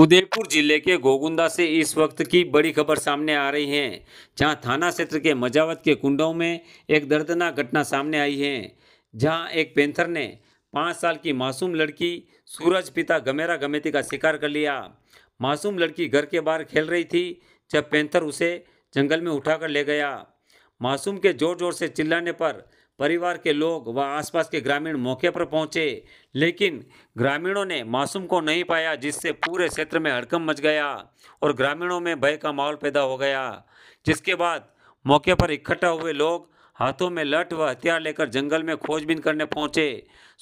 उदयपुर जिले के गोगुंदा से इस वक्त की बड़ी खबर सामने आ रही है जहां थाना क्षेत्र के मजावत के कुंडों में एक दर्दनाक घटना सामने आई है जहां एक पेंथर ने पाँच साल की मासूम लड़की सूरज पिता गमेरा गमेती का शिकार कर लिया मासूम लड़की घर के बाहर खेल रही थी जब पेंथर उसे जंगल में उठाकर ले गया मासूम के ज़ोर ज़ोर से चिल्लाने पर परिवार के लोग व आसपास के ग्रामीण मौके पर पहुंचे लेकिन ग्रामीणों ने मासूम को नहीं पाया जिससे पूरे क्षेत्र में हड़कम मच गया और ग्रामीणों में भय का माहौल पैदा हो गया जिसके बाद मौके पर इकट्ठा हुए लोग हाथों में लट व हथियार लेकर जंगल में खोजबीन करने पहुंचे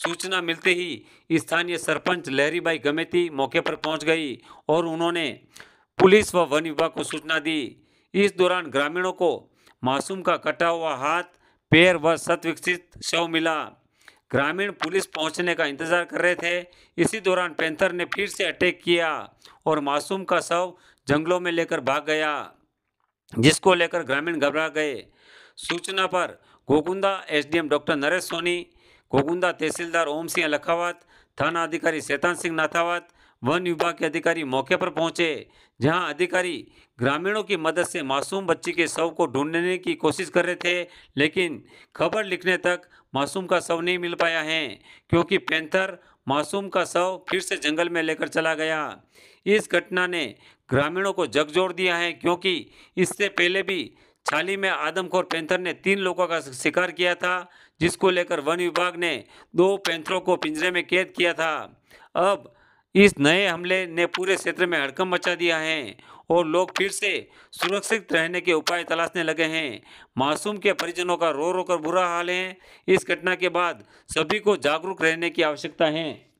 सूचना मिलते ही स्थानीय सरपंच लहरीबाई गमेती मौके पर पहुंच गई और उन्होंने पुलिस व वन विभाग को सूचना दी इस दौरान ग्रामीणों को मासूम का कटा हुआ हाथ पैर व सत विकसित शव मिला ग्रामीण पुलिस पहुंचने का इंतजार कर रहे थे इसी दौरान पैंथर ने फिर से अटैक किया और मासूम का शव जंगलों में लेकर भाग गया जिसको लेकर ग्रामीण घबरा गए सूचना पर गोकुंदा एसडीएम डॉक्टर नरेश सोनी गोकुंदा तहसीलदार ओम सिंह लखावत थाना अधिकारी शैतान सिंह नाथावत वन विभाग के अधिकारी मौके पर पहुंचे जहां अधिकारी ग्रामीणों की मदद से मासूम बच्ची के शव को ढूंढने की कोशिश कर रहे थे लेकिन खबर लिखने तक मासूम का शव नहीं मिल पाया है क्योंकि पैंथर मासूम का शव फिर से जंगल में लेकर चला गया इस घटना ने ग्रामीणों को जगजोड़ दिया है क्योंकि इससे पहले भी छाली में आदमखोर पैंथर ने तीन लोगों का शिकार किया था जिसको लेकर वन विभाग ने दो पैंथरों को पिंजरे में कैद किया था अब इस नए हमले ने पूरे क्षेत्र में हड़कम मचा दिया है और लोग फिर से सुरक्षित रहने के उपाय तलाशने लगे हैं मासूम के परिजनों का रो रो कर बुरा हाल है इस घटना के बाद सभी को जागरूक रहने की आवश्यकता है